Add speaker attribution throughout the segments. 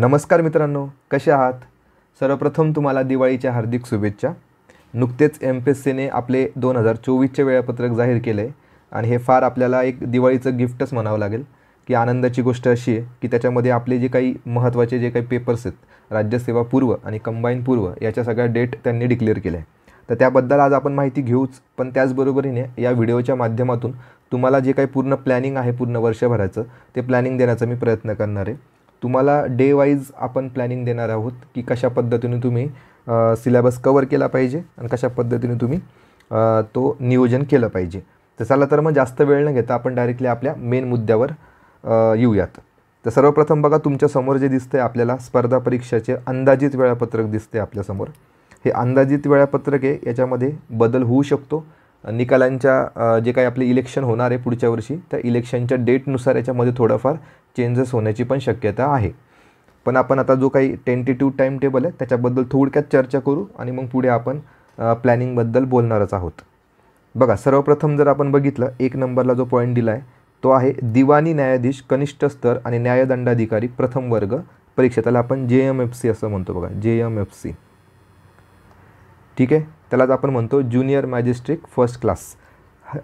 Speaker 1: नमस्कार मित्रांनो कसे आहात सर्वप्रथम तुम्हाला दिवाळीच्या हार्दिक शुभेच्छा नुकतेच एम पी एस सीने आपले दोन हजार चोवीसचे वेळापत्रक जाहीर केले आणि हे फार आपल्याला एक दिवाळीचं गिफ्टच म्हणावं लागेल की आनंदाची गोष्ट अशी आहे की त्याच्यामध्ये आपले जे काही महत्त्वाचे जे काही पेपर्स आहेत राज्यसेवा पूर्व आणि कंबाईन पूर्व याच्या सगळ्या डेट त्यांनी डिक्लेअर केल्या तर त्याबद्दल आज आपण माहिती घेऊच पण त्याचबरोबरीने या व्हिडिओच्या माध्यमातून तुम्हाला जे काही पूर्ण प्लॅनिंग आहे पूर्ण वर्षभराचं ते प्लॅनिंग देण्याचा मी प्रयत्न करणार आहे तुम्हाला डे वाईज आपण प्लॅनिंग देणार आहोत की कशा पद्धतीने तुम्ही सिलेबस कवर केला पाहिजे आणि कशा पद्धतीने तुम्ही तो नियोजन केलं पाहिजे तर चला तर मग जास्त वेळ न घेता आपण डायरेक्टली आपल्या मेन मुद्द्यावर येऊयात तर सर्वप्रथम बघा तुमच्यासमोर जे दिसतं आहे आपल्याला स्पर्धा परीक्षेचे अंदाजित वेळापत्रक दिसते आपल्यासमोर हे अंदाजित वेळापत्रक आहे याच्यामध्ये बदल होऊ शकतो निकालांच्या जे काही आपले इलेक्शन होणार आहे पुढच्या वर्षी त्या इलेक्शनच्या डेटनुसार याच्यामध्ये थोडंफार चेंजेस होण्याची पण शक्यता आहे पण आपण आता जो काही टेंटेटिव्ह टाईम टेबल आहे त्याच्याबद्दल थोडक्यात चर्चा करू आणि मग पुढे आपण प्लॅनिंगबद्दल बोलणारच आहोत बघा सर्वप्रथम जर आपण बघितलं एक नंबरला जो पॉईंट दिला आहे तो आहे दिवाणी न्यायाधीश कनिष्ठ स्तर आणि न्यायदंडाधिकारी प्रथम वर्ग परीक्षा त्याला आपण जे एम एफ सी असं म्हणतो बघा जे एम एफ सी ठीक आहे त्यालाच आपण म्हणतो ज्युनियर मॅजिस्ट्रेट फर्स्ट क्लास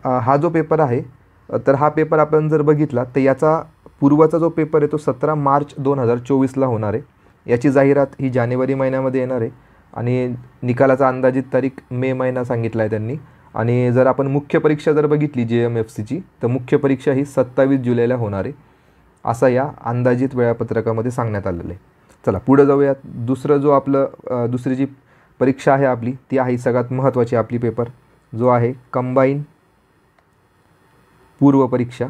Speaker 1: हा जो पेपर आहे तर हा पेपर आपण जर बघितला तर याचा पूर्वाचा जो पेपर आहे तो सतरा मार्च दोन हजार चोवीसला होणार आहे याची जाहिरात ही जानेवारी महिन्यामध्ये येणार आहे आणि निकालाचा अंदाजित तारीख मे महिना सांगितला आहे त्यांनी आणि जर आपण मुख्य परीक्षा जर बघितली जे एम एफ सीची तर मुख्य परीक्षा ही सत्तावीस जुलैला होणार आहे असा या अंदाजित वेळापत्रकामध्ये सांगण्यात आलेलं आहे चला पुढं जाऊयात दुसरं जो आपलं दुसरी जी परीक्षा आहे आपली ती आहे सगळ्यात महत्त्वाची आपली पेपर जो आहे कंबाईन पूर्व परीक्षा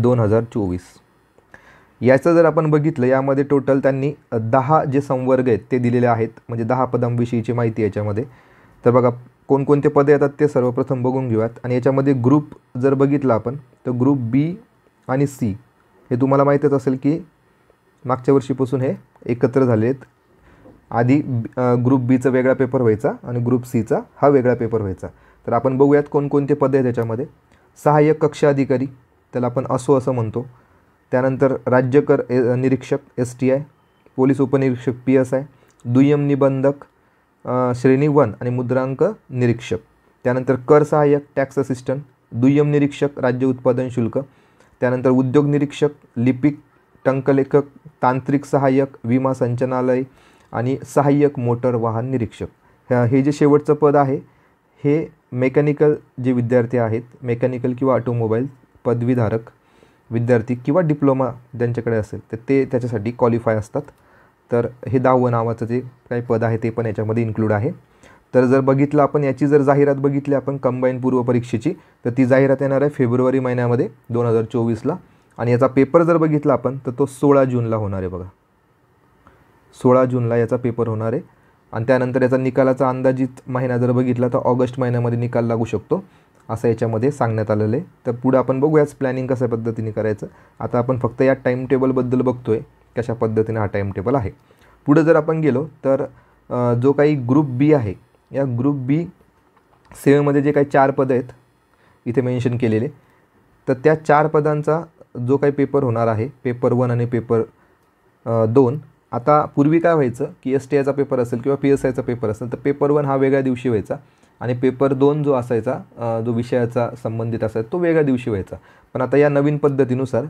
Speaker 1: दोन हजार चोवीस याचं जर आपण बघितलं यामध्ये टोटल त्यांनी दहा जे संवर्ग आहेत ते दिलेले आहेत म्हणजे दहा पदांविषयीची माहिती याच्यामध्ये तर बघा कोणकोणते पदे येतात ते सर्वप्रथम बघून घेऊयात आणि याच्यामध्ये ग्रुप जर बघितला आपण तर ग्रुप बी आणि सी हे तुम्हाला माहीतच असेल की मागच्या वर्षीपासून हे एकत्र झाले आहेत आधी ग्रुप बीचा वेगळा पेपर व्हायचा आणि ग्रुप सीचा हा वेगळा पेपर व्हायचा तर आपण बघूयात कोणकोणते पदे आहेत त्याच्यामध्ये सहाय्यक कक्षा अधिकारी त्याला आपण असो असं म्हणतो त्यानंतर राज्यकर ए निरीक्षक एस टी आय पोलीस उपनिरीक्षक पी एस आय दुय्यम निबंधक श्रेणी वन आणि मुद्रांक निरीक्षक त्यानंतर कर सहाय्यक टॅक्स असिस्टंट दुय्यम निरीक्षक राज्य उत्पादन शुल्क त्यानंतर उद्योग निरीक्षक लिपिक टंकलेखक तांत्रिक सहाय्यक विमा संचनालय आणि सहाय्यक मोटर वाहन निरीक्षक हे जे शेवटचं पद आहे हे मेकॅनिकल जे विद्यार्थी आहेत मेकॅनिकल किंवा ऑटोमोबाईल पदवीधारक विद्यार्थी किंवा डिप्लोमा ज्यांच्याकडे असेल तर ते त्याच्यासाठी क्वालिफाय असतात तर हे दहावं नावाचं जे काही पद आहे ते पण याच्यामध्ये इन्क्लूड आहे तर जर बघितलं आपण याची जर जाहिरात बघितली आपण कंबाईन पूर्व परीक्षेची तर ती जाहिरात येणार आहे फेब्रुवारी महिन्यामध्ये दोन हजार चोवीसला आणि याचा पेपर जर बघितला आपण तर तो सोळा जूनला होणार आहे बघा सोळा जूनला याचा पेपर होणार आहे आणि त्यानंतर याचा निकालाचा अंदाजित महिना जर बघितला तर ऑगस्ट महिन्यामध्ये निकाल लागू शकतो असं याच्यामध्ये सांगण्यात आलेलं आहे तर पुढं आपण बघूयाच प्लॅनिंग कशा पद्धतीने करायचं आता आपण फक्त या टाईम टेबलबद्दल बघतो कशा पद्धतीने हा टाईम टेबल आहे पुढं जर आपण गेलो तर जो काही ग्रुप बी आहे या ग्रुप बी सेवेमध्ये जे काही चार पदं आहेत इथे मेन्शन केलेले तर त्या चार पदांचा जो काही पेपर होणार आहे पेपर वन आणि पेपर दोन आता पूर्वी काय व्हायचं की एस टी आयचा पेपर असेल किंवा पी एस आयचा पेपर असेल तर पेपर वन हा वेगळ्या दिवशी व्हायचा आणि पेपर दोन जो असायचा जो विषयाचा संबंधित असायचा तो वेगळ्या दिवशी व्हायचा पण आता या नवीन पद्धतीनुसार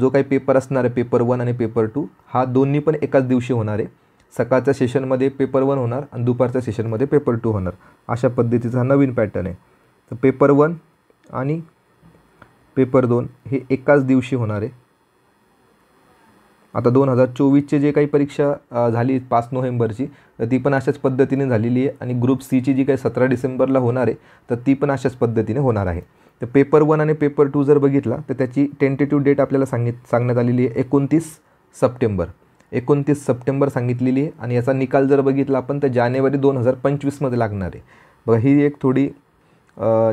Speaker 1: जो काही पेपर असणार आहे पेपर वन आणि पेपर टू हा दोन्ही पण एकाच दिवशी होणार आहे सकाळच्या सेशनमध्ये पेपर वन होणार आणि दुपारच्या सेशनमध्ये पेपर टू होणार अशा पद्धतीचा नवीन पॅटर्न आहे तर पेपर वन आणि पेपर दोन हे एकाच दिवशी होणार आहे आता दोन हजार चोवीसचे जे काही परीक्षा झाली पाच नोव्हेंबरची तर ती पण अशाच पद्धतीने झालेली आहे आणि ग्रुप सीची जी काही सतरा डिसेंबरला होणार आहे तर ती पण अशाच पद्धतीने होणार आहे तर पेपर वन आणि पेपर टू जर बघितला तर त्याची टेंटेटिव्ह डेट आपल्याला सांगित सांगण्यात आलेली आहे एकोणतीस सप्टेंबर एकोणतीस सप्टेंबर सांगितलेली आहे आणि याचा निकाल जर बघितला आपण तर जानेवारी दोन हजार पंचवीसमध्ये लागणार आहे बघा ही एक थोडी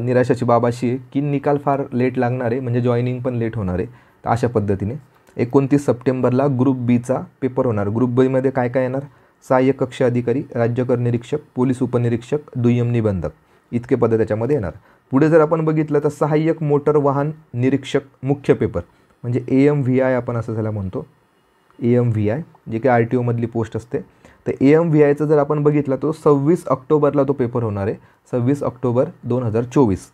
Speaker 1: निराशाची बाब अशी आहे की निकाल फार लेट लागणार आहे म्हणजे जॉईनिंग पण लेट होणार आहे तर अशा पद्धतीने एकोणतीस सप्टेंबरला ग्रुप बीचा पेपर होणार ग्रुप बीमध्ये काय काय येणार सहाय्यक कक्ष अधिकारी राज्य निरीक्षक पोलीस उपनिरीक्षक दुय्यम निबंधक इतके पदं त्याच्यामध्ये येणार पुढे जर आपण बघितलं तर सहाय्यक मोटर वाहन निरीक्षक मुख्य पेपर म्हणजे ए एम व्ही आय आपण असं त्याला म्हणतो ए एम व्ही आय जे काही आर टी ओमधली पोस्ट असते तर ए एम व्ही आयचं जर आपण बघितला तो सव्वीस ऑक्टोबरला तो पेपर होणार आहे सव्वीस ऑक्टोबर दोन हजार चोवीस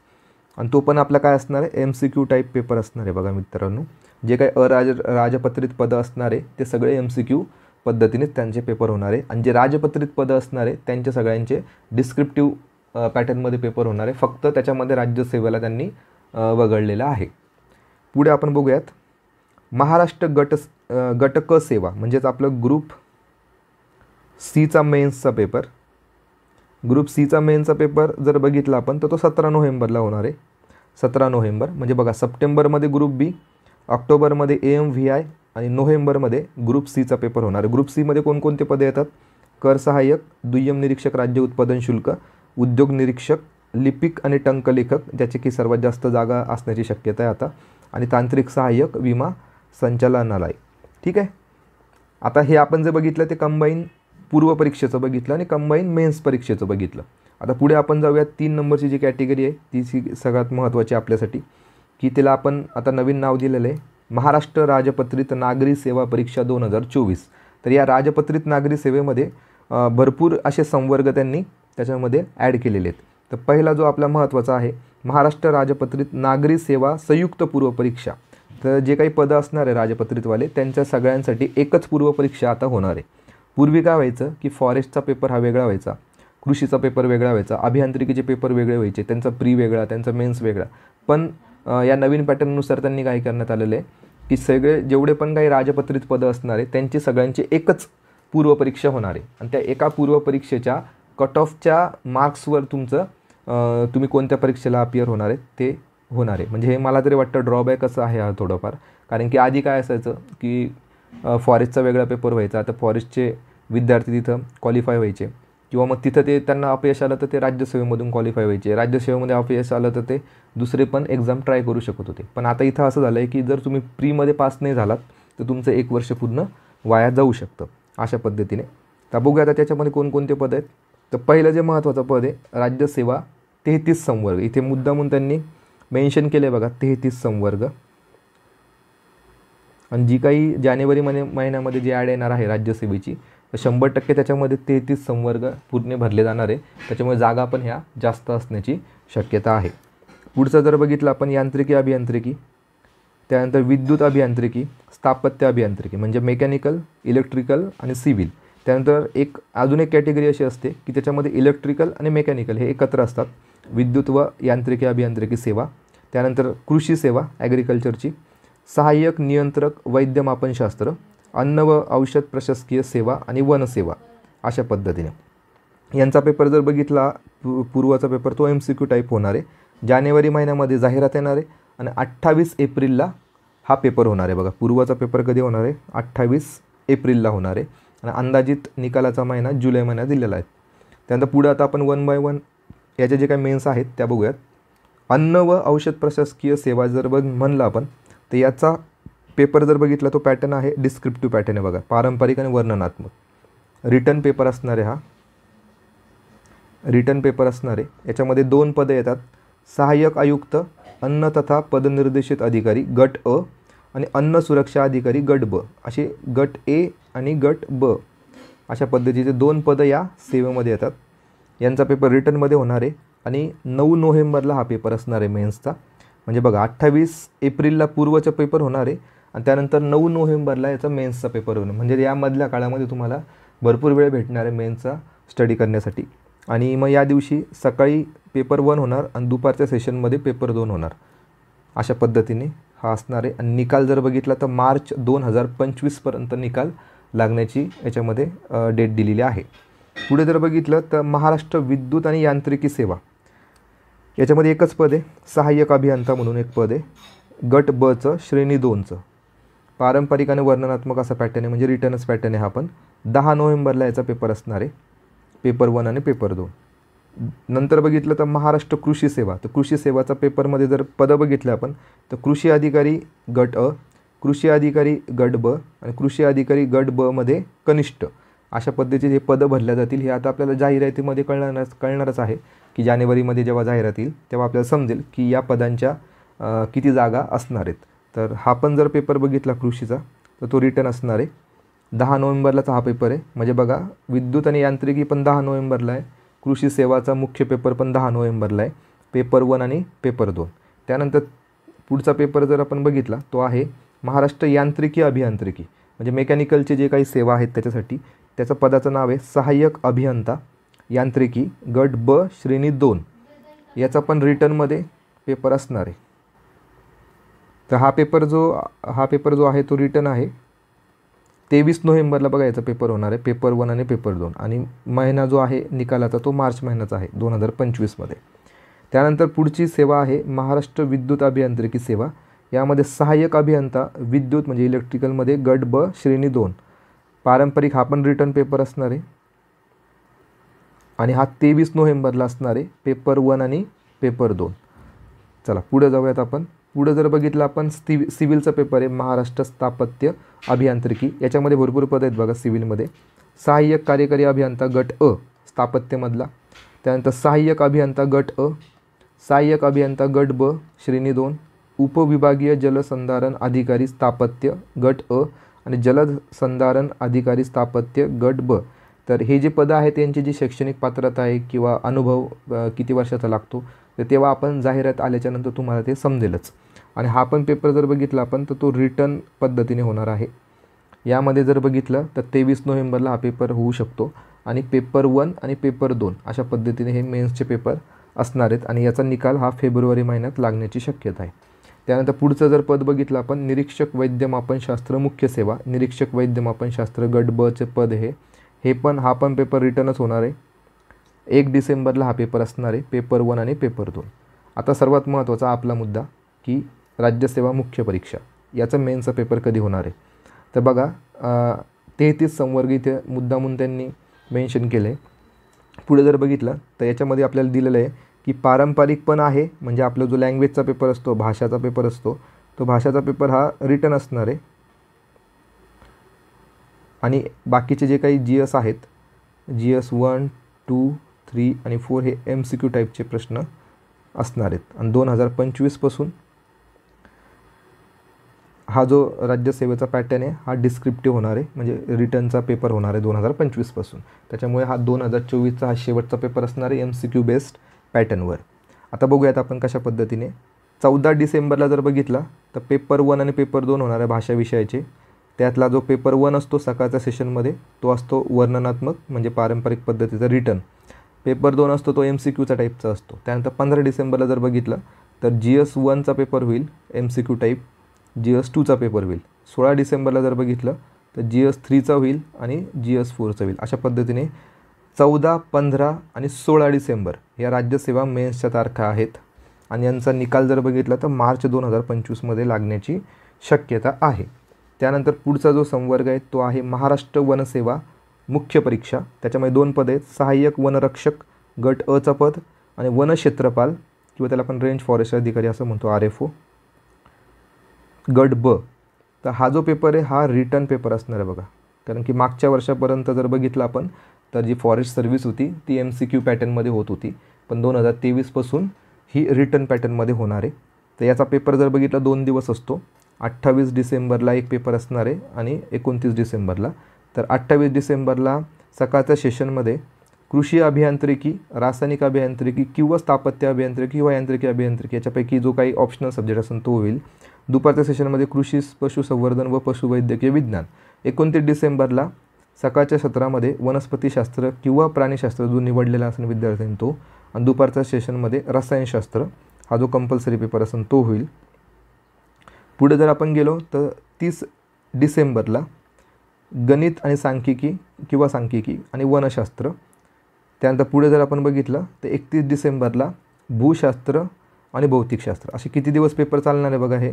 Speaker 1: आणि तो पण आपला काय असणार आहे M C Q type paper असणार आहे बघा मित्रांनो जे काही अराज राजपत्रित पदं असणारे ते सगळे एम सी क्यू पद्धतीनेच त्यांचे पेपर होणार आहे आणि जे राजपत्रित पदं असणारे त्यांचे सगळ्यांचे डिस्क्रिप्टिव्ह पॅटर्नमध्ये पेपर होणार आहे फक्त त्याच्यामध्ये राज्यसेवेला त्यांनी वगळलेलं आहे पुढे आपण बघूयात महाराष्ट्र गट गटक सेवा म्हणजेच आपलं ग्रुप सीचा मेन्सचा पेपर ग्रुप सीचा मेन्सचा पेपर जर बघितला आपण तर तो सतरा नोव्हेंबरला होणार आहे सतरा नोव्हेंबर म्हणजे बघा सप्टेंबरमध्ये ग्रुप बी ऑक्टोबरमध्ये ए एम व्ही आय आणि नोव्हेंबरमध्ये ग्रुप सीचा पेपर होणार आहे ग्रुप सीमध्ये कोणकोणते पदे येतात कर सहाय्यक दुय्यम निरीक्षक राज्य उत्पादन शुल्क उद्योग निरीक्षक लिपिक आणि टंकलेखक ज्याची की सर्वात जास्त जागा असण्याची शक्यता आहे आता आणि तांत्रिक सहाय्यक विमा संचालनालय ठीक आहे आता हे आपण जे बघितलं ते कंबाईन पूर्व परीक्षेचं बघितलं आणि कंबाईन मेन्स परीक्षेचं बघितलं आता पुढे आपण जाऊयात तीन नंबरची जी कॅटेगरी आहे ती सगळ्यात महत्त्वाची आपल्यासाठी की तिला आपण आता नवीन नाव दिलेलं आहे महाराष्ट्र राजपत्रित नागरी सेवा परीक्षा दोन हजार चोवीस तर या राजपत्रित नागरी सेवेमध्ये भरपूर असे संवर्ग त्यांनी त्याच्यामध्ये ॲड केलेले आहेत तर पहिला जो आपला महत्त्वाचा आहे महाराष्ट्र राजपत्रित नागरी सेवा संयुक्त पूर्व परीक्षा तर जे काही पदं असणार आहे राजपत्रितवाले त्यांच्या सगळ्यांसाठी एकच पूर्वपरीक्षा आता होणार आहे पूर्वी काय व्हायचं की फॉरेस्टचा पेपर हा वेगळा व्हायचा कृषीचा पेपर वेगळा व्हायचा अभियांत्रिकीचे पेपर वेगळे व्हायचे त्यांचा प्री वेगळा त्यांचा मेन्स वेगळा पण या नवीन पॅटर्ननुसार त्यांनी काय करण्यात आलेलं आहे की सगळे जेवढे पण काही राजपत्रित पदं आहे त्यांची सगळ्यांची एकच पूर्वपरीक्षा होणार आहे आणि त्या एका पूर्वपरीक्षेच्या कट ऑफच्या मार्क्सवर तुमचं तुम्ही कोणत्या परीक्षेला अपियर होणार आहे ते होणार आहे म्हणजे हे मला तरी वाटतं ड्रॉबॅक असं आहे हा थोडंफार कारण की आधी काय असायचं की फॉरेस्टचा वेगळा पेपर व्हायचा आता फॉरेस्टचे विद्यार्थी तिथं क्वालिफाय व्हायचे किंवा मग तिथं ते त्यांना अपयश आलं तर ते राज्यसेवेमधून क्वालिफाय व्हायचे राज्यसेवेमध्ये अपयश आलं तर ते दुसरे पण एक्झाम ट्राय करू शकत होते पण आता इथं असं झालं आहे की जर तुम्ही प्रीमध्ये पास नाही झालात तर तुमचं एक वर्ष पूर्ण वाया जाऊ शकतं अशा पद्धतीने तर बघूया आता त्याच्यामध्ये कोणकोणते पद आहेत तर पहिलं जे महत्त्वाचं पद आहे राज्यसेवा तेहतीस संवर्ग इथे मुद्दा म्हणून त्यांनी मेन्शन केले बघा तेहतीस संवर्ग आणि जी काही जानेवारी महिन्यामध्ये जी ॲड येणार आहे राज्यसेवेची शंभर टक्के त्याच्यामध्ये तेहतीस संवर्ग पूर्ण भरले जाणार आहे त्याच्यामुळे जागा पण ह्या जास्त असण्याची शक्यता आहे पुढचं जर बघितलं आपण यांत्रिकी अभियांत्रिकी त्यानंतर विद्युत अभियांत्रिकी स्थापत्य अभियांत्रिकी म्हणजे मेकॅनिकल इलेक्ट्रिकल आणि सिव्हिल त्यानंतर एक अजून एक कॅटेगरी अशी असते की त्याच्यामध्ये इलेक्ट्रिकल आणि मेकॅनिकल हे एकत्र असतात विद्युत व यांत्रिकी अभियांत्रिकी सेवा त्यानंतर कृषी सेवा ॲग्रिकल्चरची सहाय्यक नियंत्रक वैद्यमापनशास्त्र अन्न व औषध प्रशासकीय सेवा आणि वनसेवा अशा पद्धतीने यांचा पेपर जर बघितला पूर्वाचा पेपर तो एम सी क्यू टाईप होणार आहे जानेवारी महिन्यामध्ये जाहिरात येणार आहे आणि अठ्ठावीस एप्रिलला हा पेपर होणार आहे बघा पूर्वाचा पेपर कधी होणार आहे अठ्ठावीस एप्रिलला होणार आहे आणि अंदाजित निकालाचा महिना जुलै महिना दिलेला आहे त्यानंतर पुढं आता आपण वन बाय वन याचे जे काही मेन्स आहेत त्या बघूयात अन्न व औषध प्रशासकीय सेवा जर बघ म्हणलं आपण तर याचा पेपर जर बघितला तो पॅटर्न आहे डिस्क्रिप्टिव्ह पॅटर्न आहे बघा पारंपरिक आणि वर्णनात्मक रिटर्न पेपर असणारे हा रिटर्न पेपर असणारे याच्यामध्ये दोन पदं येतात सहाय्यक आयुक्त अन्न तथा पदनिर्देशित अधिकारी गट अ आणि अन्न सुरक्षा अधिकारी गट ब असे गट ए आणि गट ब अशा पद्धतीचे दोन पदं या सेवेमध्ये येतात यांचा पेपर रिटर्नमध्ये होणार आहे आणि नऊ नोव्हेंबरला हा पेपर असणार आहे मेन्सचा म्हणजे बघा अठ्ठावीस एप्रिलला पूर्वचा पेपर होणार आहे आणि त्यानंतर नऊ नोव्हेंबरला याचा मेन्सचा पेपर होणं म्हणजे यामधल्या काळामध्ये तुम्हाला भरपूर वेळ भेटणार आहे मेन्सचा स्टडी करण्यासाठी आणि मग या दिवशी सकाळी पेपर वन होणार आणि दुपारच्या सेशनमध्ये पेपर दोन होणार अशा पद्धतीने हा असणार आहे आणि निकाल जर बघितला तर मार्च दोन हजार पंचवीसपर्यंत निकाल लागण्याची याच्यामध्ये डेट दिलेली आहे पुढे जर बघितलं तर महाराष्ट्र विद्युत आणि यांत्रिकी सेवा याच्यामध्ये एकच पद आहे सहाय्यक अभियंता म्हणून एक पद आहे गट बचं श्रेणी दोनचं पारंपरिक आणि वर्णनात्मक असा पॅटर्न आहे म्हणजे रिटर्नच पॅटर्न आहे हा पण दहा नोव्हेंबरला याचा पेपर असणार आहे पेपर वन आणि पेपर दोन नंतर बघितलं तर महाराष्ट्र कृषी सेवा तर कृषी सेवाचा पेपरमध्ये जर पदं बघितलं आपण तर कृषी अधिकारी गट अ कृषी अधिकारी गट ब आणि कृषी अधिकारी गट बमध्ये कनिष्ठ अशा पद्धतीचे हे पदं भरल्या जातील हे आता आपल्याला जाहिरातीमध्ये कळणार कळणारच आहे की जानेवारीमध्ये जेव्हा जाहिरात येईल तेव्हा आपल्याला समजेल की या पदांच्या किती जागा असणार आहेत तर हा पण जर पेपर बघितला कृषीचा तर तो रिटर्न असणार आहे दहा नोव्हेंबरलाचा हा पेपर आहे म्हणजे बघा विद्युत आणि यांत्रिकी पण दहा नोव्हेंबरला आहे कृषी सेवाचा मुख्य पेपर पण दहा नोव्हेंबरला आहे पेपर वन आणि पेपर दोन त्यानंतर पुढचा पेपर जर आपण बघितला तो आहे महाराष्ट्र यांत्रिकी अभियांत्रिकी म्हणजे मेकॅनिकलचे जे काही सेवा आहेत त्याच्यासाठी त्याचं पदाचं नाव आहे सहाय्यक अभियंता यांत्रिकी गट ब श्रेणी दोन याचा पण रिटर्नमध्ये पेपर असणार आहे तर हा पेपर जो हा पेपर जो आहे तो रिटर्न आहे तेवीस नोव्हेंबरला बघा याचा पेपर होणार आहे पेपर वन आणि पेपर दोन आणि महिना जो आहे निकालाचा तो मार्च महिन्याचा आहे दोन हजार पंचवीसमध्ये त्यानंतर पुढची सेवा आहे महाराष्ट्र विद्युत अभियांत्रिकी सेवा यामध्ये सहाय्यक अभियंता विद्युत म्हणजे इलेक्ट्रिकलमध्ये गट ब श्रेणी दोन पारंपरिक हा पण रिटर्न पेपर असणार आहे आणि हा तेवीस नोव्हेंबरला असणार आहे पेपर वन आणि पेपर दोन चला पुढे जाऊयात आपण पुढं जर बघितलं आपण स्थि सिव्हिलचा पेपर आहे महाराष्ट्र स्थापत्य अभियांत्रिकी याच्यामध्ये भरपूर पद आहेत बघा सिव्हिलमध्ये सहाय्यक कार्यकारी अभियंता गट अ स्थापत्यमधला त्यानंतर सहाय्यक अभियंता गट अ सहाय्यक अभियंता गट ब श्रेणी दोन उपविभागीय जलसंधारण अधिकारी स्थापत्य गट अ आणि जलसंधारण अधिकारी स्थापत्य गट ब तर हे जे पदं आहेत त्यांची जी शैक्षणिक पात्रता आहे किंवा अनुभव किती वर्षाचा लागतो तर तेव्हा आपण जाहिरात आल्याच्यानंतर तुम्हाला ते समजेलच आणि हा पण पेपर जर बघितला आपण तर तो रिटर्न पद्धतीने होणार आहे यामध्ये जर बघितलं तर तेवीस नोव्हेंबरला हा पेपर होऊ शकतो आणि पेपर वन आणि पेपर दोन अशा पद्धतीने हे मेन्सचे पेपर असणार आहेत आणि याचा निकाल हा फेब्रुवारी महिन्यात लागण्याची शक्यता आहे त्यानंतर पुढचं जर पद बघितलं आपण निरीक्षक वैद्यमापनशास्त्र मुख्य सेवा निरीक्षक वैद्यमापनशास्त्र गट बचे पद हे हे पण हा पण पेपर रिटर्नच होणार आहे एक डिसेंबरला हा पेपर असणार आहे पेपर वन आणि पेपर दोन आता सर्वात महत्त्वाचा आपला मुद्दा की राज्यसेवा मुख्य परीक्षा याचा मेनचा पेपर कधी होणार आहे तर बघा तेहतीस संवर्ग इथे मुद्दामून त्यांनी मेन्शन केले पुढे जर बघितलं तर याच्यामध्ये आपल्याला दिलेलं आहे की पारंपरिक पण आहे म्हणजे आपला जो लँग्वेजचा पेपर असतो भाषाचा पेपर असतो तो भाषाचा पेपर हा रिटर्न असणार आहे आणि बाकीचे जे काही जी एस आहेत G S one two three आणि फोर हे एम सी क्यू टाईपचे प्रश्न असणार आहेत आणि दोन हजार पंचवीसपासून हा जो राज्यसेवेचा पॅटर्न आहे हा डिस्क्रिप्टिव्ह होणार आहे म्हणजे रिटर्नचा पेपर होणार आहे दोन हजार पंचवीसपासून त्याच्यामुळे हा दोन हजार चोवीसचा हा शेवटचा पेपर असणार आहे एम सी क्यू बेस्ड पॅटर्नवर आता बघूयात आपण कशा पद्धतीने चौदा डिसेंबरला जर बघितला तर पेपर वन आणि पेपर दोन होणार आहे भाषा विषयाचे त्यातला जो पेपर वन असतो सकाळच्या सेशनमध्ये तो असतो वर्णनात्मक म्हणजे पारंपरिक पद्धतीचा रिटर्न पेपर दोन असतो तो एम सी क्यूचा टाईपचा असतो त्यानंतर पंधरा डिसेंबरला जर बघितलं तर जी एस वनचा पेपर होईल M C Q type G S टूचा पेपर होईल सोळा डिसेंबरला जर बघितलं तर जी एस थ्रीचा होईल आणि जी एस फोरचा होईल अशा पद्धतीने चौदा पंधरा आणि सोळा डिसेंबर या राज्यसेवा मेन्सच्या तारखा आहेत आणि यांचा निकाल जर बघितला तर मार्च दोन हजार पंचवीसमध्ये लागण्याची शक्यता आहे त्यानंतर पुढचा जो संवर्ग आहे तो आहे महाराष्ट्र वनसेवा मुख्य परीक्षा त्याच्यामध्ये दोन पदे आहेत सहाय्यक वनरक्षक गट अचं पद आणि वनक्षेत्रपाल किंवा त्याला आपण रेंज फॉरेस्ट अधिकारी असं म्हणतो आर एफ ओ गट ब तर हा जो पेपर आहे हा रिटर्न पेपर असणार आहे बघा कारण की मागच्या वर्षापर्यंत जर बघितलं आपण तर जी फॉरेस्ट सर्व्हिस होती ती एम सी क्यू पॅटर्नमध्ये होत होती पण दोन हजार तेवीसपासून ही रिटर्न पॅटर्नमध्ये होणार आहे तर याचा पेपर जर बघितला दोन दिवस असतो अठ्ठावीस डिसेंबरला एक पेपर असणार आहे आणि एकोणतीस डिसेंबरला तर अठ्ठावीस डिसेंबरला सकाळच्या सेशनमध्ये कृषी अभियांत्रिकी रासायनिक अभियांत्रिकी किंवा स्थापत्य अभियांत्रिकी किंवा यांत्रिकी अभियांत्रिकी याच्यापैकी जो काही ऑप्शनल सब्जेक्ट असेल तो होईल दुपारच्या सेशनमध्ये कृषी पशुसंवर्धन व पशुवैद्यकीय विज्ञान एकोणतीस डिसेंबरला सकाळच्या सत्रामध्ये वनस्पतीशास्त्र किंवा प्राणीशास्त्र जो निवडलेला असेल विद्यार्थ्यांनी तो आणि दुपारच्या सेशनमध्ये रसायनशास्त्र हा जो कंपल्सरी पेपर असेल तो होईल पुढे जर आपण गेलो तर तीस डिसेंबरला गणित आणि सांख्यिकी किंवा सांख्यिकी आणि वनशास्त्र त्यानंतर पुढे जर आपण बघितलं तर एकतीस डिसेंबरला भूशास्त्र आणि भौतिकशास्त्र असे किती दिवस पेपर चालणार आहे बघा हे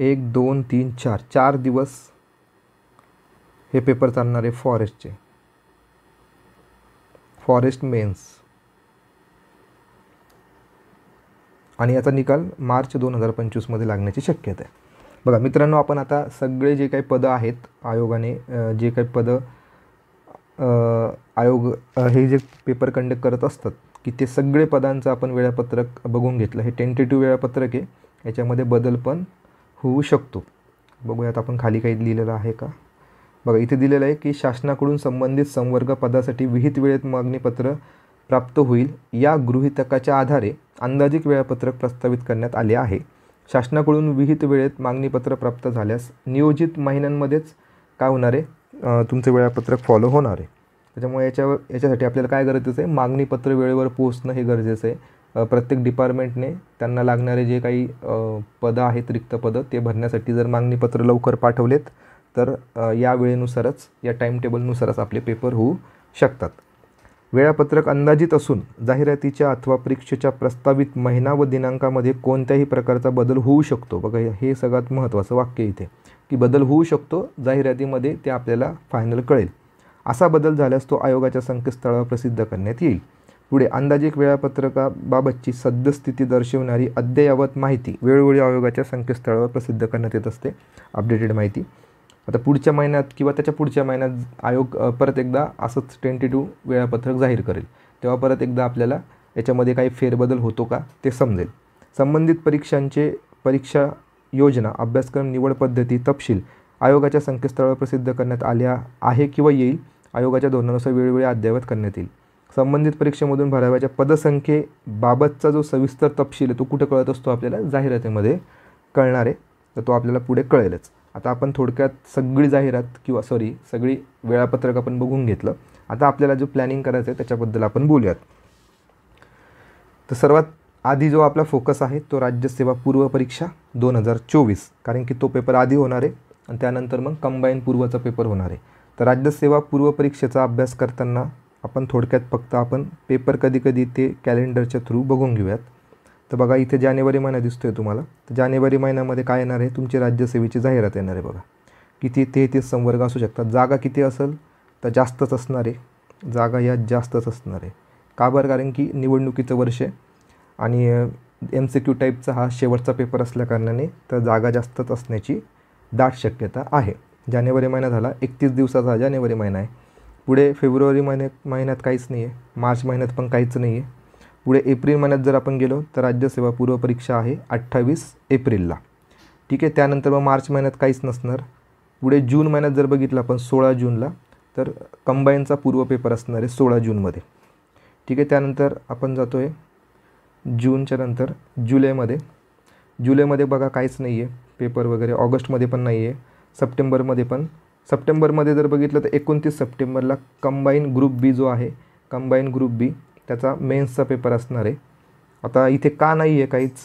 Speaker 1: एक दोन तीन चार चार दिवस हे पेपर चालणार आहे फॉरेस्टचे फॉरेस्ट मेन्स आणि याचा निकाल मार्च दोन हजार पंचवीसमध्ये लागण्याची शक्यता आहे बघा मित्रांनो आपण आता सगळे जे काही पदं आहेत आयोगाने जे काही पदं आयोग हे जे पेपर कंडक्ट करत असतात की ते सगळे पदांचं आपण वेळापत्रक बघून घेतलं हे टेंटेटिव्ह वेळापत्रक आहे याच्यामध्ये बदल पण होऊ शकतो बघूयात आपण खाली काही लिहिलेलं आहे का बघा इथे दिलेलं आहे की शासनाकडून संबंधित संवर्ग पदासाठी विहित वेळेत मागणीपत्र प्राप्त होईल या गृहितकाच्या आधारे अंदाजिक वेळापत्रक प्रस्तावित करण्यात आले आहे शासनाकडून विहित वेळेत मागणीपत्र प्राप्त झाल्यास नियोजित महिन्यांमध्येच काय होणार आहे तुमचं वेळापत्रक फॉलो होणार आहे त्याच्यामुळे याच्यावर याच्यासाठी आपल्याला काय गरजेचं आहे मागणीपत्र वेळेवर पोहोचणं हे गरजेचं आहे प्रत्येक डिपार्टमेंटने त्यांना लागणारे जे काही पदं आहेत रिक्त पदं ते भरण्यासाठी जर मागणीपत्र लवकर पाठवलेत तर या वेळेनुसारच या टाईमटेबलनुसारच आपले पेपर होऊ शकतात वेळापत्रक अंदाजित असून जाहिरातीच्या अथवा परीक्षेच्या प्रस्तावित महिना व दिनांकामध्ये कोणत्याही प्रकारचा बदल होऊ शकतो बघा हे सगळ्यात महत्त्वाचं वाक्य इथे की बदल होऊ शकतो जाहिरातीमध्ये ते आपल्याला फायनल कळेल असा बदल झाल्यास तो आयोगाच्या संकेतस्थळावर प्रसिद्ध करण्यात येईल पुढे अंदाजिक वेळापत्रकाबाबतची सद्यस्थिती दर्शवणारी अद्ययावत माहिती वेळोवेळी आयोगाच्या संकेतस्थळावर प्रसिद्ध करण्यात येत असते अपडेटेड माहिती आता पुढच्या महिन्यात किंवा त्याच्या पुढच्या महिन्यात आयोग परत एकदा असंच टू वेळापत्रक जाहीर करेल तेव्हा परत एकदा आपल्याला याच्यामध्ये काही फेरबदल होतो का ते समजेल संबंधित परीक्षांचे परीक्षा योजना अभ्यासक्रम निवड पद्धती तपशील आयोगाच्या संकेतस्थळावर प्रसिद्ध करण्यात आल्या आहे किंवा येईल आयोगाच्या धोरणानुसार वेळोवेळी अद्ययावत करण्यात येईल संबंधित परीक्षेमधून भराव्याच्या पदसंख्येबाबतचा जो सविस्तर तपशील आहे तो कुठे कळत असतो आपल्याला जाहिरातीमध्ये कळणार आहे तर तो आपल्याला पुढे कळेलच आता आपण थोडक्यात सगळी जाहिरात किंवा सॉरी सगळी वेळापत्रक आपण बघून घेतलं आता आपल्याला जो प्लॅनिंग करायचं आहे त्याच्याबद्दल आपण बोलूयात तर सर्वात आधी जो आपला फोकस आहे तो राज्यसेवा पूर्व परीक्षा दोन हजार चोवीस कारण की तो पेपर आधी होणार आहे आणि त्यानंतर मग कंबाईन पूर्वचा पेपर होणार आहे तर राज्यसेवा पूर्व परीक्षेचा अभ्यास करताना आपण थोडक्यात फक्त आपण पेपर कधी कधी ते कॅलेंडरच्या थ्रू बघून घेऊयात तर बघा इथे जानेवारी महिना दिसतो आहे तुम्हाला तर जानेवारी महिन्यामध्ये काय येणार आहे तुमची राज्यसेवेची जाहिरात येणार आहे बघा किती तेहतीस संवर्ग असू शकतात जागा किती असेल तर जास्तच असणार आहे जागा या जास्तच असणार आहे का बरं कारण की निवडणुकीचं वर्ष आहे आणि एम सी क्यू टाईपचा हा शेवटचा पेपर असल्याकारणाने तर जागा जास्तच असण्याची दाट शक्यता आहे जानेवारी महिना झाला एकतीस दिवसाचा जानेवारी महिना आहे पुढे फेब्रुवारी महिन्यात महिन्यात काहीच नाही आहे मार्च महिन्यात पण काहीच नाही आहे पुढे एप्रिल महिन्यात जर आपण गेलो तर राज्यसेवा पूर्वपरीक्षा आहे अठ्ठावीस एप्रिलला ठीक आहे त्यानंतर मग मार्च महिन्यात काहीच नसणार पुढे जून महिन्यात जर बघितलं आपण सोळा जूनला तर कंबाईनचा पूर्व पेपर असणार आहे सोळा जूनमध्ये ठीक आहे त्यानंतर आपण जातो आहे जूनच्या नंतर जुलैमध्ये जुलैमध्ये बघा काहीच नाही आहे पेपर वगैरे ऑगस्टमध्ये पण नाही आहे सप्टेंबरमध्ये पण सप्टेंबरमध्ये जर बघितलं तर एकोणतीस सप्टेंबरला कंबाईन ग्रुप बी जो आहे कंबाईन ग्रुप बी त्याचा मेन्सचा पेपर असणार आहे आता इथे का नाही आहे काहीच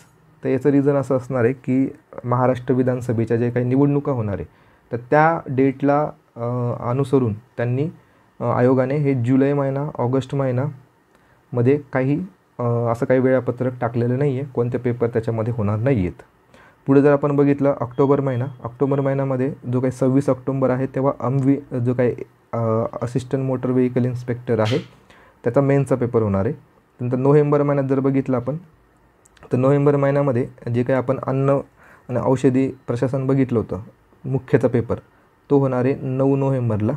Speaker 1: तर याचं रिझन असं असणार आहे की महाराष्ट्र विधानसभेच्या जे काही निवडणुका होणार आहे तर त्या डेटला अनुसरून त्यांनी आयोगाने हे जुलै महिना ऑगस्ट महिनामध्ये काही असं काही वेळापत्रक टाकलेलं नाही आहे कोणते पेपर त्याच्यामध्ये होणार नाही आहेत पुढे जर आपण बघितलं ऑक्टोबर महिना ऑक्टोबर महिन्यामध्ये जो काही सव्वीस ऑक्टोबर आहे तेव्हा अमवी जो काही असिस्टंट मोटर व्हेकल इन्स्पेक्टर आहे त्याचा मेनचा पेपर होणार आहे नंतर नोव्हेंबर महिन्यात जर बघितलं आपण तर नोव्हेंबर महिन्यामध्ये जे काही आपण अन्न आणि औषधी प्रशासन बघितलं होतं मुख्यचा पेपर तो होणार आहे नऊ नोव्हेंबरला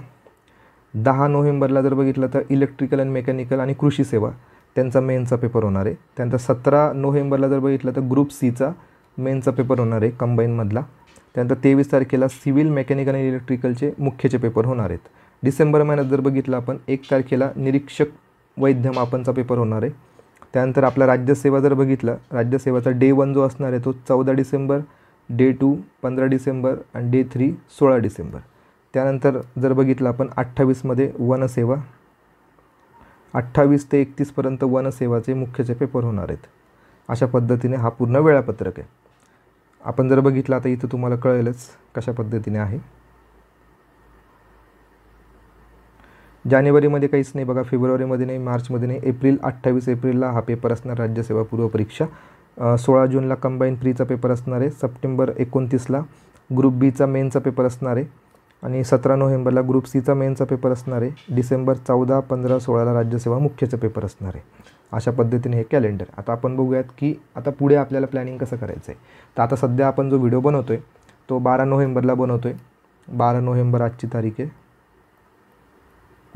Speaker 1: दहा नोव्हेंबरला जर बघितलं तर इलेक्ट्रिकल अँड मेकॅनिकल आणि कृषी सेवा त्यांचा मेनचा पेपर होणार आहे त्यानंतर सतरा नोव्हेंबरला जर बघितलं तर ग्रुप सीचा मेनचा पेपर होणार आहे कंबाईनमधला त्यानंतर तेवीस तारखेला सिव्हिल मेकॅनिकल आणि इलेक्ट्रिकलचे मुख्यचे पेपर होणार आहेत डिसेंबर महिन्यात जर बघितलं आपण एक तारखेला निरीक्षक वैद्यमापनचा पेपर होणार आहे त्यानंतर आपला राज्यसेवा जर बघितलं राज्यसेवाचा डे वन जो असणार आहे तो चौदा डिसेंबर डे टू पंधरा डिसेंबर आणि डे थ्री सोळा डिसेंबर त्यानंतर जर बघितलं आपण अठ्ठावीसमध्ये वनसेवा अठ्ठावीस ते एकतीसपर्यंत वनसेवाचे मुख्यचे पेपर होणार आहेत अशा पद्धतीने हा पूर्ण वेळापत्रक आहे आपण जर बघितलं आता इथं तुम्हाला कळेलच कशा पद्धतीने आहे जानेवारीमध्ये काहीच नाही बघा फेब्रुवारीमध्ये नाही मार्चमध्ये नाही एप्रिल अठ्ठावीस एप्रिलला हा पेपर असणार राज्यसेवा पूर्व परीक्षा सोळा जूनला कंबाईन फ्रीचा पेपर असणार आहे सप्टेंबर एकोणतीसला ग्रुप बीचा मेनचा पेपर असणार आहे आणि सतरा नोव्हेंबरला ग्रुप सीचा मेनचा पेपर असणार आहे डिसेंबर चौदा पंधरा सोळाला राज्यसेवा मुख्यचा पेपर असणार आहे अशा पद्धतीने हे कॅलेंडर आता आपण बघूयात की आता पुढे आपल्याला प्लॅनिंग कसं करायचं आहे तर आता सध्या आपण जो व्हिडिओ बनवतो आहे तो बारा नोव्हेंबरला बनवतो आहे बारा नोव्हेंबर आजची तारीख आहे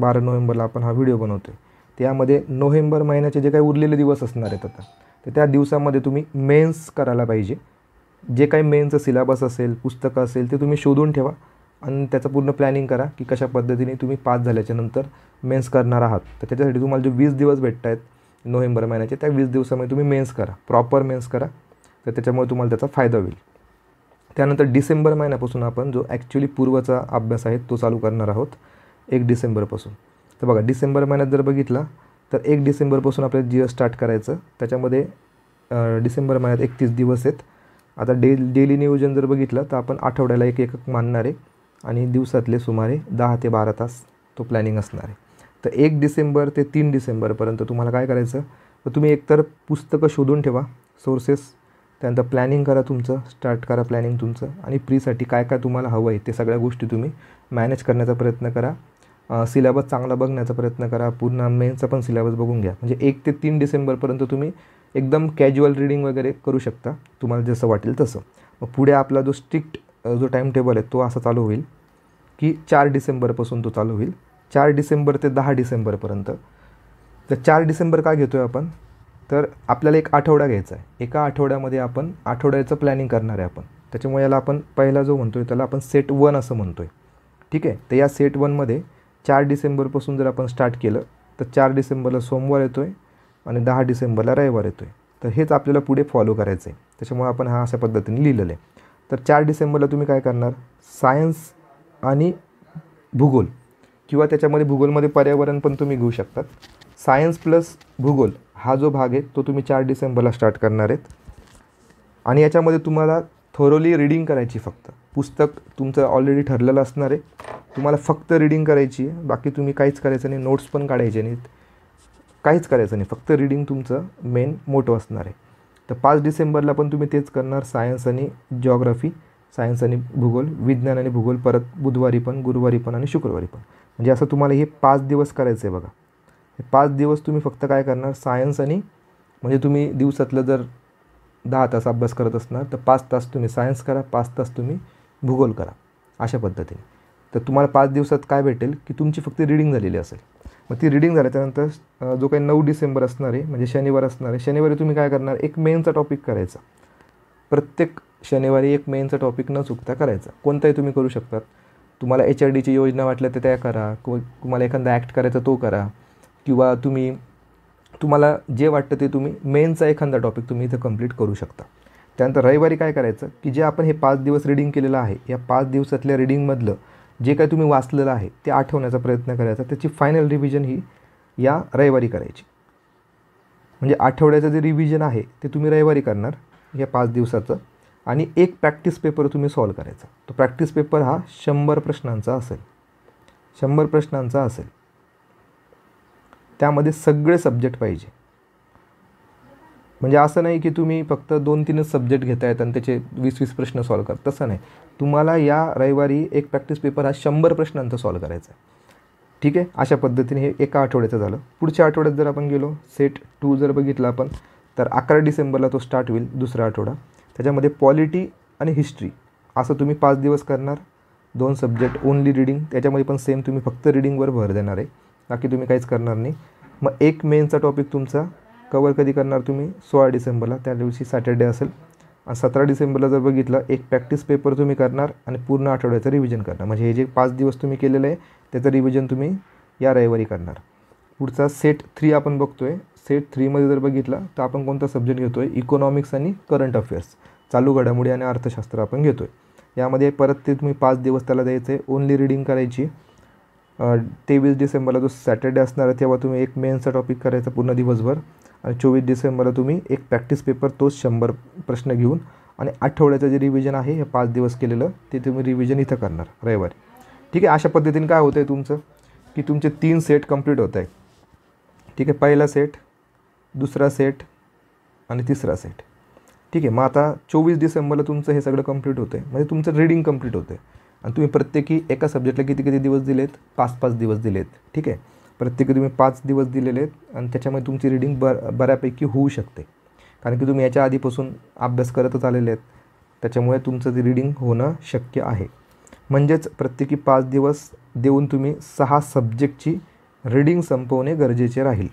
Speaker 1: बारा नोव्हेंबरला आपण हा व्हिडिओ बनवतो आहे त्यामध्ये नोव्हेंबर महिन्याचे जे काही उरलेले दिवस असणार आहेत आता तर त्या दिवसामध्ये तुम्ही मेन्स करायला पाहिजे जे काही मेनचं सिलेबस असेल पुस्तकं असेल ते तुम्ही शोधून ठेवा आणि त्याचं पूर्ण प्लॅनिंग करा की कशा पद्धतीने तुम्ही पास झाल्याच्यानंतर मेन्स करणार आहात तर त्याच्यासाठी तुम्हाला जे वीस दिवस भेटत आहेत नोव्हेंबर महिन्याचे त्या वीस दिवसामध्ये तुम्ही मेन्स करा प्रॉपर मेन्स करा तर त्याच्यामुळे तुम्हाला त्याचा फायदा होईल त्यानंतर डिसेंबर महिन्यापासून आपण जो ॲक्च्युली पूर्वचा अभ्यास आहे तो चालू करणार आहोत एक डिसेंबरपासून तर बघा डिसेंबर महिन्यात जर बघितला तर एक डिसेंबरपासून आपल्याला एस स्टार्ट करायचं त्याच्यामध्ये डिसेंबर महिन्यात एकतीस दिवस आहेत आता डे डेली नियोजन जर बघितलं तर आपण आठवड्याला एक एकक मानणार आहे आणि दिवसातले सुमारे दहा ते बारा तास तो प्लॅनिंग असणार आहे तर एक डिसेंबर ते तीन डिसेंबरपर्यंत तुम्हाला काय करायचं तर तुम्ही एकतर पुस्तकं शोधून ठेवा सोर्सेस त्यानंतर प्लॅनिंग करा तुमचं स्टार्ट करा प्लॅनिंग तुमचं आणि फ्रीसाठी काय काय तुम्हाला हवं आहे ते सगळ्या गोष्टी तुम्ही मॅनेज करण्याचा प्रयत्न करा सिलेबस चांगला बघण्याचा प्रयत्न करा पूर्ण मेनचा पण सिलेबस बघून घ्या म्हणजे एक ते तीन डिसेंबरपर्यंत तुम्ही एकदम कॅज्युअल रीडिंग वगैरे करू शकता तुम्हाला जसं वाटेल तसं मग पुढे आपला जो स्ट्रिक्ट जो टाईम टेबल आहे तो असा चालू होईल की चार डिसेंबरपासून तो चालू होईल चार डिसेंबर ते दहा डिसेंबरपर्यंत तर चार डिसेंबर का घेतो आहे आपण तर आपल्याला एक आठवडा घ्यायचा आहे एका आठवड्यामध्ये आपण आठवड्याचं प्लॅनिंग करणार आहे आपण त्याच्यामुळे याला आपण पहिला जो म्हणतो आहे त्याला आपण सेट वन असं म्हणतो आहे ठीक आहे तर या सेट वनमध्ये चार डिसेंबरपासून जर आपण स्टार्ट केलं तर चार डिसेंबरला सोमवार येतो आहे आणि दहा डिसेंबरला रविवार येतो आहे तर हेच आपल्याला पुढे फॉलो करायचं आहे त्याच्यामुळे आपण हा अशा पद्धतीने लिहिलेलं आहे तर चार डिसेंबरला तुम्ही काय करणार सायन्स आणि भूगोल किंवा त्याच्यामध्ये भूगोलमध्ये पर्यावरण पण तुम्ही घेऊ शकतात सायन्स प्लस भूगोल हा जो भाग आहे तो तुम्ही चार डिसेंबरला स्टार्ट करणार आहेत आणि याच्यामध्ये तुम्हाला थोरोली रीडिंग करायची फक्त पुस्तक तुमचं ऑलरेडी ठरलेलं असणार आहे तुम्हाला फक्त रीडिंग करायची आहे बाकी तुम्ही काहीच करायचं नाही नोट्स पण काढायचे नाहीत काहीच करायचं नाही फक्त रीडिंग तुमचं मेन मोठं असणार आहे तर पाच डिसेंबरला पण तुम्ही तेच करणार सायन्स आणि ज्योग्राफी सायन्स आणि भूगोल विज्ञान आणि भूगोल परत बुधवारी पण गुरुवारी पण आणि शुक्रवारी पण म्हणजे असं तुम्हाला हे पाच दिवस करायचं आहे बघा हे पाच दिवस तुम्ही फक्त काय करणार सायन्स आणि म्हणजे तुम्ही दिवसातलं जर दहा तास अभ्यास करत असणार तर पाच तास तुम्ही सायन्स करा पाच तास तुम्ही भूगोल करा अशा पद्धतीने तर तुम्हाला पाच दिवसात काय भेटेल की तुमची फक्त रीडिंग झालेली असेल मग ती रिडिंग झाल्याच्यानंतर जो काही नऊ डिसेंबर असणार आहे म्हणजे शनिवार असणार आहे शनिवारी तुम्ही काय करणार एक मेनचा टॉपिक करायचा प्रत्येक शनिवारी एक मेनचा टॉपिक न चुकता करायचा कोणताही तुम्ही करू शकतात तुम्हाला एच आर डीची योजना वाटल्या तर त्या करा किंवा तुम्हाला एखादा ॲक्ट करायचा तो करा किंवा तुम्ही तुम्हाला जे वाटतं ते तुम्ही मेनचा एखादा टॉपिक तुम्ही इथं कंप्लीट करू शकता त्यानंतर रविवारी काय करायचं की जे आपण हे पाच दिवस रिडिंग केलेलं आहे या पाच दिवसातल्या रिडिंगमधलं जे काय तुम्ही वाचलेलं आहे ते आठवण्याचा प्रयत्न करायचा त्याची फायनल रिव्हिजन ही या रविवारी करायची म्हणजे आठवड्याचं जे रिव्हिजन आहे ते तुम्ही रविवारी करणार या पाच दिवसाचं आणि एक प्रॅक्टिस पेपर तुम्ही सॉल्व करायचा तो प्रॅक्टिस पेपर हा शंभर प्रश्नांचा असेल शंभर प्रश्नांचा असेल त्यामध्ये सगळे सब्जेक्ट पाहिजे म्हणजे असं नाही की तुम्ही फक्त दोन तीनच सब्जेक्ट घेतायत आणि त्याचे वीस वीस प्रश्न सॉल्व करत तसं नाही तुम्हाला या रविवारी एक प्रॅक्टिस पेपर हा शंभर प्रश्नांचा सॉल्व करायचा आहे ठीक आहे अशा पद्धतीने हे एका आठवड्याचं झालं पुढच्या आठवड्यात जर आपण गेलो सेट टू जर बघितला आपण तर अकरा डिसेंबरला तो स्टार्ट होईल दुसरा आठवडा त्याच्यामध्ये पॉलिटी आणि हिस्ट्री असं तुम्ही पाच दिवस करणार दोन सब्जेक्ट ओनली रिडिंग त्याच्यामध्ये पण सेम तुम्ही फक्त रिडिंगवर भर देणार आहे बाकी तुम्ही काहीच करणार नाही मग एक मेनचा टॉपिक तुमचा कवर कधी करणार तुम्ही सोळा डिसेंबरला त्या दिवशी सॅटर्डे असेल आणि सतरा डिसेंबरला जर बघितलं एक प्रॅक्टिस पेपर तुम्ही करणार आणि पूर्ण आठवड्याचं रिव्हिजन करणार म्हणजे हे जे पाच दिवस तुम्ही केलेलं आहे त्याचं रिव्हिजन तुम्ही या रविवारी करणार पुढचा सेट थ्री आपण बघतो आहे सेट थ्रीमध्ये जर बघितला तर आपण कोणता सब्जेक्ट घेतो आहे इकॉनॉमिक्स आणि करंट अफेअर्स चालू घडामोडी आणि अर्थशास्त्र आपण घेतो आहे यामध्ये परत ते तुम्ही पाच दिवस त्याला द्यायचं आहे ओनली रीडिंग करायची तेवीस डिसेंबरला जो सॅटर्डे असणार आहे तेव्हा तुम्ही एक मेनचा टॉपिक करायचा पूर्ण दिवसभर आणि चोवीस डिसेंबरला तुम्ही एक प्रॅक्टिस पेपर तोच शंभर प्रश्न घेऊन आणि आठवड्याचं जे रिव्हिजन आहे हे पाच दिवस केलेलं ते तुम्ही रिव्हिजन इथं करणार रविवारी ठीक आहे अशा पद्धतीने काय होतं आहे तुमचं की तुमचे तीन सेट कंप्लीट होत आहे ठीक आहे पहिला सेट दुसरा सेट आणि तिसरा सेट ठीक आहे मग आता चोवीस डिसेंबरला तुमचं हे सगळं कंप्लीट होतं आहे म्हणजे तुमचं रीडिंग कंप्लीट होतं आहे आणि तुम्ही प्रत्येकी एका सब्जेक्टला किती किती दिवस दिलेत पाच पाच दिवस दिलेत ठीक आहे प्रत्येकी तुम्ही पाच दिवस दिलेले आहेत आणि त्याच्यामध्ये तुमची रीडिंग ब बऱ्यापैकी होऊ शकते कारण की तुम्ही याच्या आधीपासून अभ्यास करतच आलेले आहेत त्याच्यामुळे तुमचं ते रीडिंग होणं शक्य आहे म्हणजेच प्रत्येकी पाच दिवस देऊन तुम्ही सहा सब्जेक्टची रीडिंग संपवणे गरजेचे राहील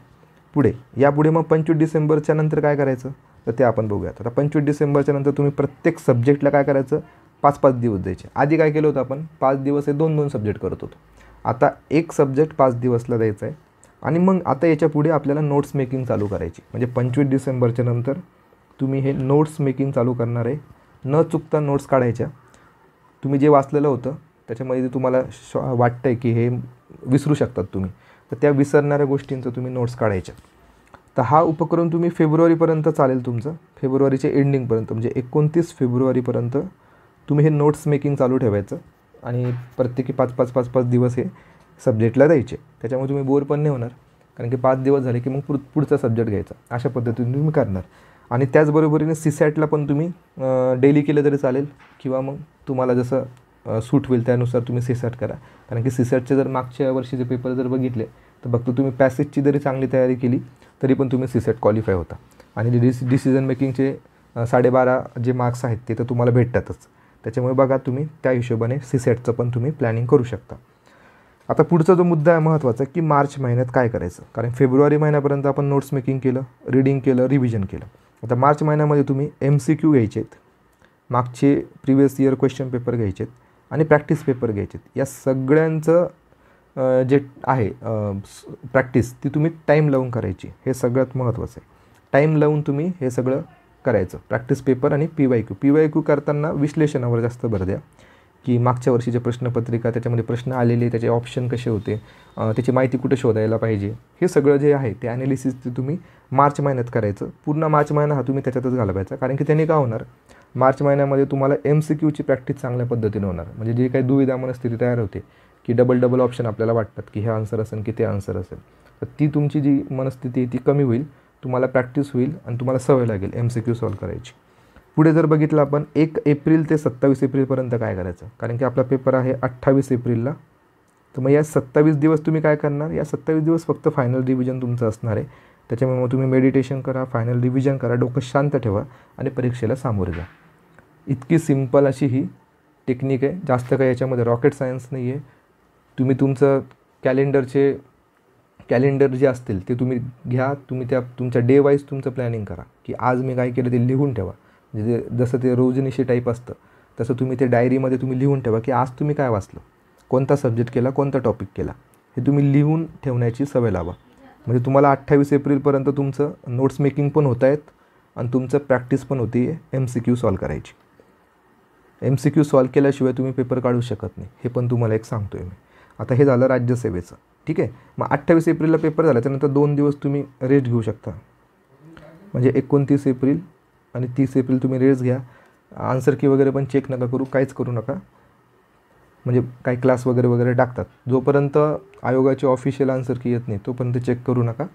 Speaker 1: पुढे यापुढे मग पंचवीस डिसेंबरच्या नंतर काय करायचं तर ते आपण बघूयात आता पंचवीस डिसेंबरच्या नंतर तुम्ही प्रत्येक सब्जेक्टला काय करायचं पाच पाच दिवस द्यायचे आधी काय केलं होतं आपण पाच दिवस हे दोन दोन सब्जेक्ट करत होतो आता एक सब्जेक्ट पाच दिवसला द्यायचा आहे आणि मग आता याच्यापुढे आपल्याला नोट्स मेकिंग चालू करायची म्हणजे पंचवीस डिसेंबरच्या नंतर तुम्ही हे नोट्स मेकिंग चालू करणार आहे न चुकता नोट्स काढायच्या तुम्ही जे वाचलेलं होतं त्याच्यामध्ये तुम्हाला शॉ वाटतं आहे की हे विसरू शकतात तुम्ही तर त्या विसरणाऱ्या गोष्टींचं तुम्ही नोट्स काढायच्या तर हा उपक्रम तुम्ही फेब्रुवारीपर्यंत चालेल तुमचं फेब्रुवारीच्या एंडिंगपर्यंत म्हणजे एकोणतीस फेब्रुवारीपर्यंत तुम्ही हे नोट्स मेकिंग चालू ठेवायचं आणि प्रत्येकी पाच पाच पाच पाच दिवस हे सब्जेक्टला द्यायचे त्याच्यामुळे तुम्ही बोर पण नाही होणार कारण की पाच दिवस झाले की मग पुढ पुढचा सब्जेक्ट घ्यायचा अशा पद्धतीने तुम्ही करणार आणि त्याचबरोबरीने सीसॅटला पण तुम्ही डेली केलं तरी चालेल किंवा मग तुम्हाला जसं सूट होईल त्यानुसार तुम्ही सीसॅट करा कारण की सीसॅटचे जर मागच्या वर्षीचे पेपर जर बघितले तर फक्त तुम्ही पॅसेजची जरी चांगली तयारी केली तरी पण तुम्ही सीसॅट क्वालिफाय होता आणि डिस डिसिजन मेकिंगचे साडेबारा जे मार्क्स आहेत ते तर तुम्हाला भेटतातच त्याच्यामुळे बघा तुम्ही त्या हिशोबाने सीसॅटचं पण तुम्ही प्लॅनिंग करू शकता आता पुढचा जो मुद्दा आहे महत्त्वाचा की मार्च महिन्यात काय करायचं कारण फेब्रुवारी महिन्यापर्यंत आपण नोट्स मेकिंग केलं रीडिंग केलं रिव्हिजन केलं आता मार्च महिन्यामध्ये तुम्ही एम सी क्यू घ्यायचे आहेत मागचे प्रिवियस इयर क्वेश्चन पेपर घ्यायचे आहेत आणि प्रॅक्टिस पेपर घ्यायचे या सगळ्यांचं जे आहे प्रॅक्टिस ती तुम्ही टाईम लावून करायची हे सगळ्यात महत्त्वाचं आहे टाईम लावून तुम्ही हे सगळं करायचं प्रॅक्टिस पेपर आणि P Y Q P Y Q करताना विश्लेषणावर जास्त भर द्या की मागच्या जे प्रश्नपत्रिका त्याच्यामध्ये प्रश्न आलेले त्याचे ऑप्शन कसे होते त्याची माहिती कुठे शोधायला पाहिजे हे सगळं जे आहे ते ॲनालिसिस ते तुम्ही मार्च महिन्यात करायचं पूर्ण मार्च महिना हा तुम्ही त्याच्यातच घालवायचा कारण की त्याने का होणार मार्च महिन्यामध्ये तुम्हाला एम सी क्यूची प्रॅक्टिस चांगल्या पद्धतीने होणार म्हणजे जे काही दुविधा मनस्थिती तयार होते की डबल डबल ऑप्शन आपल्याला वाटतात की हे आन्सर असेल की ते आन्सर असेल तर ती तुमची जी मनस्थिती ती कमी होईल तुम्हाला प्रॅक्टिस होईल आणि तुम्हाला सवय लागेल एम सी क्यू सॉल्व करायची पुढे जर बघितलं आपण एक एप्रिल ते सत्तावीस एप्रिलपर्यंत काय करायचं कारण की आपला पेपर आहे अठ्ठावीस एप्रिलला तर मग या सत्तावीस दिवस तुम्ही काय करणार या सत्तावीस दिवस फक्त फायनल रिव्हिजन तुमचं असणार आहे त्याच्यामुळे मग तुम्ही मेडिटेशन करा फायनल रिव्हिजन करा डोकं शांत ठेवा आणि परीक्षेला सामोरे जा इतकी सिम्पल अशी ही टेक्निक आहे जास्त काही याच्यामध्ये रॉकेट सायन्स नाही आहे तुम्ही तुमचं कॅलेंडरचे कॅलेंडर जे असतील ते तुम्ही घ्या तुम्ही त्या तुमच्या डे वाईज तुमचं प्लॅनिंग करा की आज मी काय केलं ते लिहून ठेवा म्हणजे जसं ते रोजनिशी टाईप असतं तसं तुम्ही ते डायरीमध्ये तुम्ही लिहून ठेवा की आज तुम्ही काय वाचलं कोणता सब्जेक्ट केला कोणता टॉपिक केला हे तुम्ही लिहून ठेवण्याची सवय लावा म्हणजे तुम्हाला अठ्ठावीस एप्रिलपर्यंत तुमचं नोट्स मेकिंग पण होत आहेत आणि तुमचं प्रॅक्टिस पण होती आहे एम सी क्यू सॉल्व करायची एम सी क्यू सॉल्व केल्याशिवाय तुम्ही पेपर काढू शकत नाही हे पण तुम्हाला एक सांगतो आहे मी आता हे झालं राज्यसेवेचं ठीक आहे मग अठ्ठावीस एप्रिलला पेपर झाला त्यानंतर दोन दिवस तुम्ही रेस्ट घेऊ शकता म्हणजे एकोणतीस एप्रिल आणि तीस एप्रिल तुम्ही रेस्ट घ्या आन्सर की वगैरे पण चेक नका करू काहीच करू नका म्हणजे काही क्लास वगैरे वगैरे टाकतात जोपर्यंत आयोगाचे ऑफिशियल आन्सर की येत नाही तोपर्यंत चेक करू नका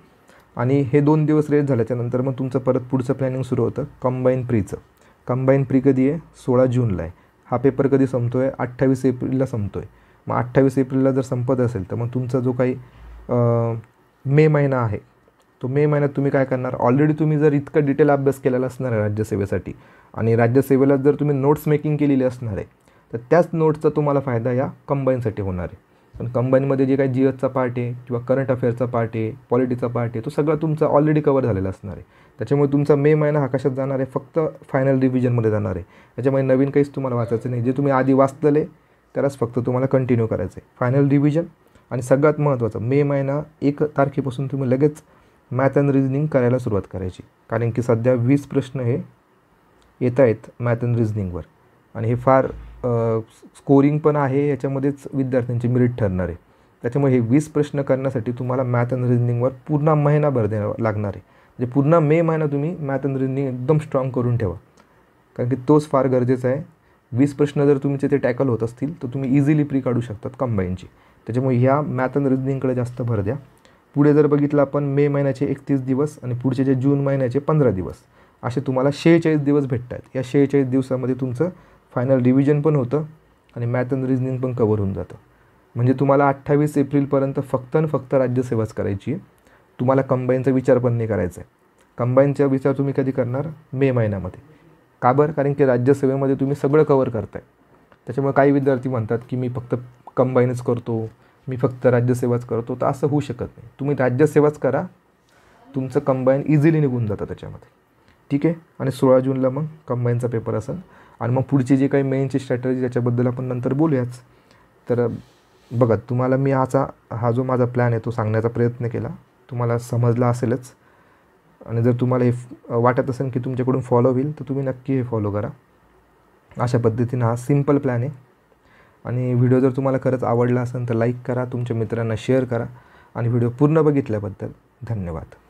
Speaker 1: आणि हे दोन दिवस रेस्ट झाल्याच्यानंतर मग तुमचं परत पुढचं प्लॅनिंग सुरू होतं कंबाईन प्रीचं कंबाईन प्री कधी आहे सोळा जूनला आहे हा पेपर कधी संपतो आहे अठ्ठावीस एप्रिलला संपतो आहे मग अठ्ठावीस एप्रिलला जर संपत असेल तर मग तुमचा जो काही मे महिना आहे तो मे महिन्यात तुम्ही काय करणार ऑलरेडी तुम्ही जर इतका डिटेल अभ्यास केलेला असणार आहे राज्यसेवेसाठी आणि राज्यसेवेला जर तुम्ही नोट्स मेकिंग केलेली असणार आहे तर त्याच नोट्सचा तुम्हाला फायदा या कंबाईनसाठी होणार आहे पण कंबाईनमध्ये जे काही जी एसचा पार्ट आहे किंवा करंट अफेअरचा पार्ट आहे पॉलिटीचा पार्ट आहे तो सगळा तुमचा ऑलरेडी कवर झालेला असणार आहे त्याच्यामुळे तुमचा मे महिना हा कशात जाणार आहे फक्त फायनल रिव्हिजनमध्ये जाणार आहे त्याच्यामुळे नवीन काहीच तुम्हाला वाचायचं नाही जे तुम्ही आधी वाचलेले त्यालाच फक्त तुम्हाला कंटिन्यू करायचं आहे फायनल रिव्हिजन आणि सगळ्यात महत्त्वाचं मे महिना एक तारखेपासून तुम्ही लगेच मॅथ अँड रिजनिंग करायला सुरुवात करायची कारण की सध्या वीस प्रश्न हे येत आहेत मॅथ अँड रिजनिंगवर आणि हे फार स्कोरिंग पण आहे याच्यामध्येच विद्यार्थ्यांची मेरिट ठरणार आहे त्याच्यामुळे हे वीस प्रश्न करण्यासाठी तुम्हाला मॅथ अँड रिजनिंगवर पूर्ण महिनाभर द्यावा लागणार आहे म्हणजे पूर्ण मे महिना तुम्ही मॅथ अँड रिजनिंग एकदम स्ट्रॉंग करून ठेवा कारण की तोच फार गरजेचा आहे वीस प्रश्न जर तुमचे ते टॅकल होत असतील तर तुम्ही इझिली प्री काढू शकतात कंबाईनची त्याच्यामुळे ह्या मॅथ अँड रिजनिंगकडे जास्त भर द्या पुढे जर बघितलं आपण मे महिन्याचे एकतीस दिवस आणि पुढचे जे जून महिन्याचे पंधरा दिवस असे तुम्हाला शेहेचाळीस दिवस भेटतात या शेहेचाळीस दिवसामध्ये तुमचं फायनल रिव्हिजन पण होतं आणि मॅथ अँड रिजनिंग पण कवर होऊन जातं म्हणजे तुम्हाला अठ्ठावीस एप्रिलपर्यंत फक्त आणि फक्त राज्यसेवाच करायची आहे तुम्हाला कंबाईनचा विचार पण नाही करायचा आहे कंबाईनचा विचार तुम्ही कधी करणार मे महिन्यामध्ये का बरं कारण की राज्यसेवेमध्ये तुम्ही सगळं कवर करताय त्याच्यामुळे काही विद्यार्थी म्हणतात की मी फक्त कंबाईनच करतो मी फक्त राज्यसेवाच करतो तर असं होऊ शकत नाही तुम्ही राज्यसेवाच करा तुमचं कंबाईन इझिली निघून जातं त्याच्यामध्ये ठीक आहे आणि सोळा जूनला मग कंबाईनचा पेपर असेल आणि मग पुढची जी काही मेनची स्ट्रॅटर्जी त्याच्याबद्दल आपण नंतर बोलूयाच तर बघा तुम्हाला मी आचा हा जो माझा प्लॅन आहे तो सांगण्याचा प्रयत्न केला तुम्हाला समजला असेलच आणि जर तुम्हाला हे वाटत असेल की तुमच्याकडून फॉलो होईल तर तुम्ही नक्की हे फॉलो करा अशा पद्धतीनं हा सिम्पल प्लॅन आहे आणि व्हिडिओ जर तुम्हाला खरंच आवडला असेल तर लाईक करा तुमच्या मित्रांना शेअर करा आणि व्हिडिओ पूर्ण बघितल्याबद्दल धन्यवाद